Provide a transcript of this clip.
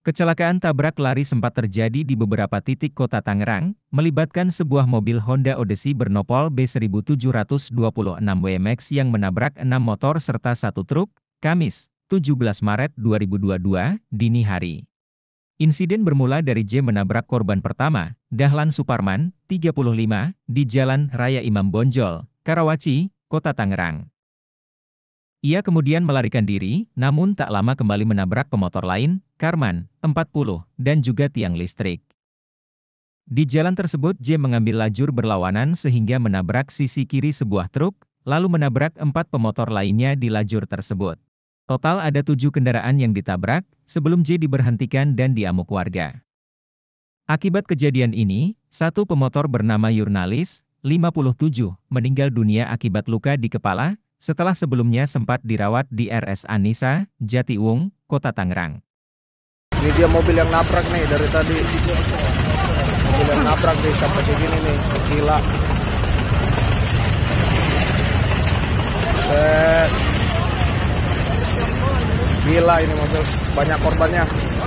Kecelakaan tabrak lari sempat terjadi di beberapa titik kota Tangerang, melibatkan sebuah mobil Honda Odyssey bernopol B1726 WMX yang menabrak enam motor serta satu truk, Kamis, 17 Maret 2022, dini hari. Insiden bermula dari J menabrak korban pertama, Dahlan Suparman, 35, di Jalan Raya Imam Bonjol, Karawaci, Kota Tangerang. Ia kemudian melarikan diri, namun tak lama kembali menabrak pemotor lain, Karman, 40, dan juga tiang listrik. Di jalan tersebut J mengambil lajur berlawanan sehingga menabrak sisi kiri sebuah truk, lalu menabrak empat pemotor lainnya di lajur tersebut. Total ada tujuh kendaraan yang ditabrak, sebelum J diberhentikan dan diamuk warga. Akibat kejadian ini, satu pemotor bernama Yurnalis, 57, meninggal dunia akibat luka di kepala, setelah sebelumnya sempat dirawat di RS Anissa, Jatiwung, Kota Tangerang. Ini dia mobil yang nabrak nih dari tadi. Mobil yang nabrak nih sampai kayak gini nih, gila. Set. Gila ini mobil, banyak korbannya.